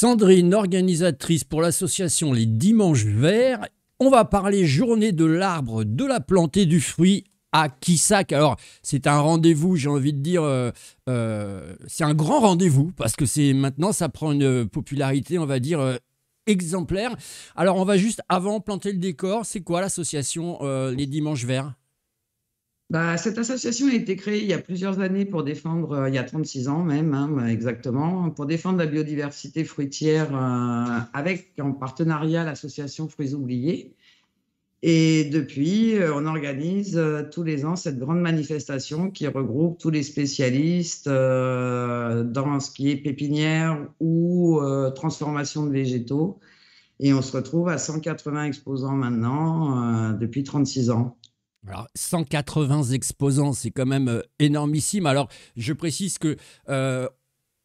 Sandrine, organisatrice pour l'association Les Dimanches Verts. On va parler journée de l'arbre, de la plantée du fruit à Kissac. Alors, c'est un rendez-vous, j'ai envie de dire, euh, euh, c'est un grand rendez-vous parce que c'est maintenant, ça prend une popularité, on va dire, euh, exemplaire. Alors, on va juste avant planter le décor. C'est quoi l'association Les Dimanches Verts bah, cette association a été créée il y a plusieurs années pour défendre, euh, il y a 36 ans même hein, bah, exactement, pour défendre la biodiversité fruitière euh, avec en partenariat l'association Fruits oubliés. Et depuis, euh, on organise tous les ans cette grande manifestation qui regroupe tous les spécialistes dans ce qui est pépinière ou transformation de végétaux. Et on se retrouve à 180 exposants maintenant depuis 36 ans. Alors, 180 exposants, c'est quand même euh, énormissime. Alors, je précise que euh,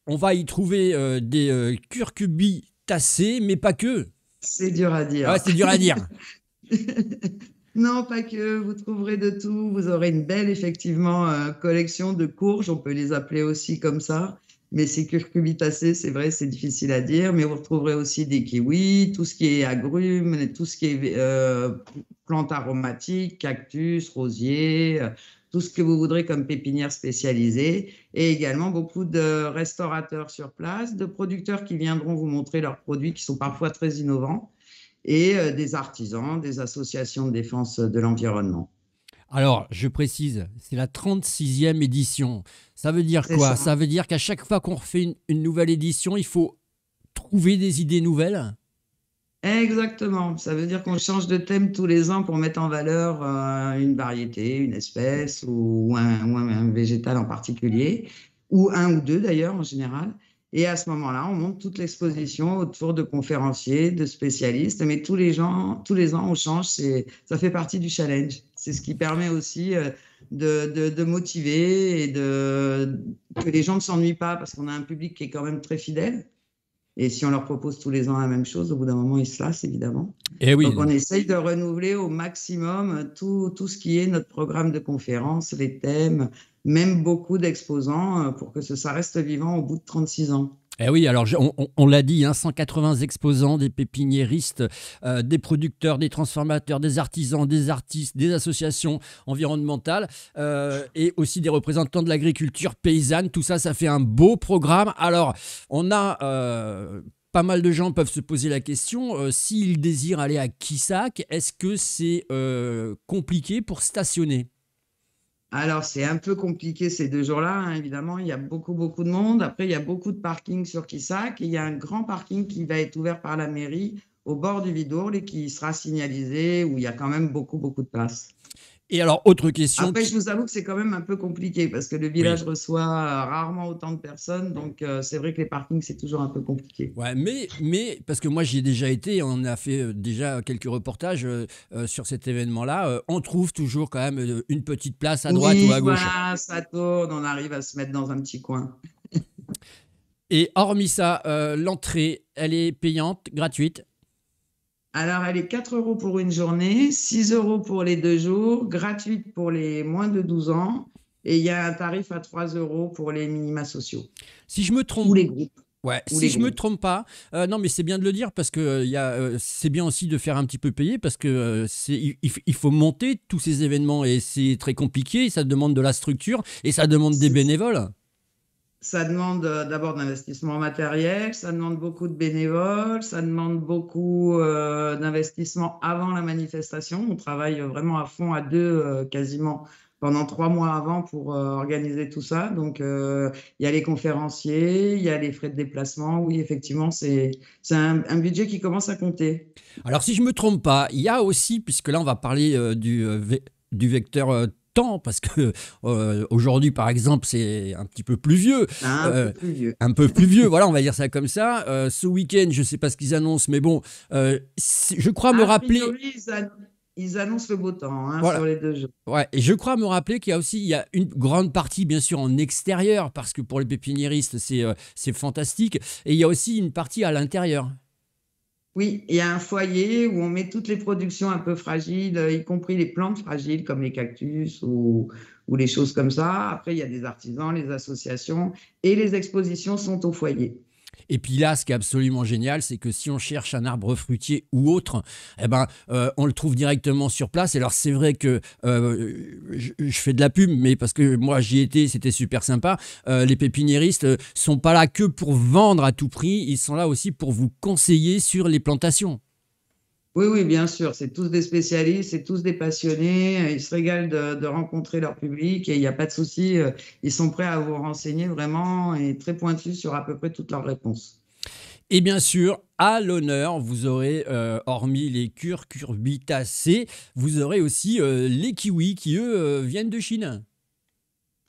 on va y trouver euh, des curcubis tassés, mais pas que. C'est dur à dire. c'est dur à dire. non, pas que. Vous trouverez de tout. Vous aurez une belle, effectivement, collection de courges. On peut les appeler aussi comme ça mais c'est curcubitacé, c'est vrai, c'est difficile à dire, mais vous retrouverez aussi des kiwis, tout ce qui est agrumes, tout ce qui est euh, plantes aromatiques, cactus, rosiers, euh, tout ce que vous voudrez comme pépinière spécialisée, et également beaucoup de restaurateurs sur place, de producteurs qui viendront vous montrer leurs produits qui sont parfois très innovants, et euh, des artisans, des associations de défense de l'environnement. Alors, je précise, c'est la 36e édition. Ça veut dire quoi ça. veut dire qu'à chaque fois qu'on refait une, nouvelle édition, il faut trouver des idées nouvelles Exactement. Ça veut dire qu'on change de thème tous les ans pour mettre en valeur euh, une variété, une espèce ou, un, un, végétal en particulier, ou un ou deux d'ailleurs en général. Et à ce moment-là, on monte toute l'exposition autour de conférenciers, de spécialistes, mais tous les, gens, tous les ans, on change. Ça fait partie du challenge. C'est ce qui permet aussi euh, de, motiver et de, que les gens ne s'ennuient pas parce qu'on a un public qui est quand même très fidèle. Et si on leur propose tous les ans la même chose, au bout d'un moment, ils se lassent, évidemment. Eh Donc, on essaye de renouveler au maximum tout, tout, ce qui est notre programme de conférences, les thèmes, même beaucoup d'exposants, euh, pour que ça reste vivant au bout de 36 ans. Eh oui, alors on, l'a dit, 180 hein, exposants, des pépiniéristes, euh, des producteurs, des transformateurs, des artisans, des artistes, des associations environnementales euh, et aussi des représentants de l'agriculture paysanne. Tout ça, ça fait un beau programme. Alors, on a euh, pas mal de gens peuvent se poser la question s'ils désirent aller à Kissac, est-ce que c'est compliqué pour stationner alors, c'est un peu compliqué ces deux jours-là, hein, évidemment. Il y a beaucoup, beaucoup de monde. Après, il y a beaucoup de parking sur Kissac. il y a un grand parking qui va être ouvert par la mairie au bord du Vidourle et qui sera signalisé où il y a quand même beaucoup, beaucoup de places. Et alors, autre question. Après, je vous avoue que c'est quand même un peu compliqué parce que le village reçoit euh, rarement autant de personnes. Donc, euh, c'est vrai que les parkings, c'est toujours un peu compliqué. Ouais, mais, mais parce que moi, j'y ai déjà été. On a fait euh, déjà quelques reportages sur cet événement-là. on trouve toujours quand même une petite place à droite ou à gauche. ça tourne. On arrive à se mettre dans un petit coin. Et hormis ça, l'entrée, elle est payante, gratuite alors, elle est 4 euros pour une journée, 6 euros pour les deux jours, gratuite pour les moins de 12 ans. Et il y a un tarif à 3 euros pour les minima sociaux. Si je me trompe. Ou les groupes. si je ne me trompe pas, euh, non mais c'est bien de le dire parce que euh, euh, c'est bien aussi de faire un petit peu payer parce que c'est, il, faut monter tous ces événements et c'est très compliqué, ça demande de la structure et ça demande des bénévoles ça demande euh, d'abord d'investissement matériel, ça demande beaucoup de bénévoles, ça demande beaucoup euh, d'investissement avant la manifestation. On travaille vraiment à fond à deux euh, quasiment pendant trois mois avant pour organiser tout ça. Donc il y a les conférenciers, il y a les frais de déplacement. Oui, effectivement, c'est un, un, budget qui commence à compter. Alors si je ne me trompe pas, il y a aussi, puisque là on va parler du, du vecteur temps, parce que euh, aujourd'hui, par exemple, c'est un petit peu euh, plus vieux, un peu plus vieux. voilà, on va dire ça comme ça. Euh, ce week-end, je sais pas ce qu'ils annoncent, mais bon, je crois me ah, rappeler. Ils, annoncent le beau temps hein, sur les deux Ouais, et je crois me rappeler qu'il y a aussi il y a une grande partie, bien sûr, en extérieur, parce que pour les pépiniéristes, c'est fantastique. Et il y a aussi une partie à l'intérieur. Oui, il y a un foyer où on met toutes les productions un peu fragiles, euh, y compris les plantes fragiles comme les cactus ou, ou les choses comme ça. Après, il y a des artisans, les associations et les expositions sont au foyer. Et puis là, ce qui est absolument génial, c'est que si on cherche un arbre fruitier ou autre, eh ben, euh, on le trouve directement sur place. Et alors, c'est vrai que euh, je, fais de la pub, mais parce que moi, j'y étais, c'était super sympa. Euh, les pépiniéristes sont pas là que pour vendre à tout prix, ils sont là aussi pour vous conseiller sur les plantations. Oui, oui, bien sûr. C'est tous des spécialistes, c'est tous des passionnés. Ils se régalent de, rencontrer leur public et il n'y a pas de souci. Euh, ils sont prêts à vous renseigner vraiment et très pointus sur à peu près toutes leurs réponses. Et bien sûr, à l'honneur, vous aurez, euh, hormis les curcurbitacées, vous aurez aussi euh, les kiwis qui, eux, viennent de Chine.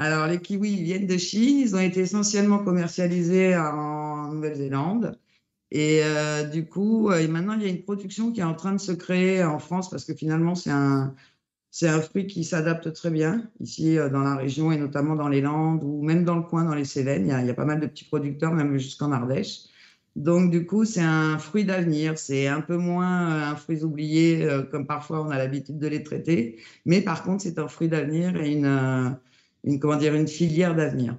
Alors, les kiwis viennent de Chine. Ils ont été essentiellement commercialisés en Nouvelle-Zélande. Et euh, du coup, euh, et maintenant, il y a une production qui est en train de se créer en France parce que finalement, c'est un, c'est un fruit qui s'adapte très bien ici euh, dans la région et notamment dans les Landes ou même dans le coin, dans les Cévennes. Il y a, il y a pas mal de petits producteurs, même jusqu'en Ardèche. Donc, du coup, c'est un fruit d'avenir. C'est un peu moins un fruit oublié comme parfois on a l'habitude de les traiter. Mais par contre, c'est un fruit d'avenir et une, une, comment dire, une filière d'avenir.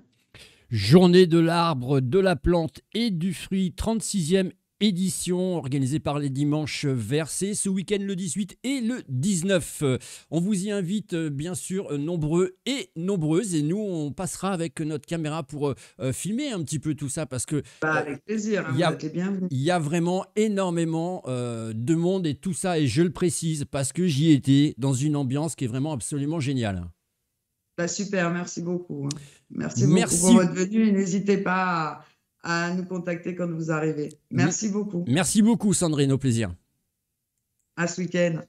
Journée de l'arbre, de la plante et du fruit, 36e édition organisée par les dimanches versés ce week-end le 18 et le 19. On vous y invite euh, bien sûr euh, nombreux et nombreuses et nous on passera avec notre caméra pour euh, filmer un petit peu tout ça parce que bah, avec plaisir, hein, il y, y, a vraiment énormément de monde et tout ça et je le précise parce que j'y étais dans une ambiance qui est vraiment absolument géniale. Bah, super, merci beaucoup. Hein. Merci, beaucoup pour votre venue. N'hésitez pas à, à, nous contacter quand vous arrivez. Merci beaucoup. Merci beaucoup, Sandrine. Au plaisir. À ce week-end.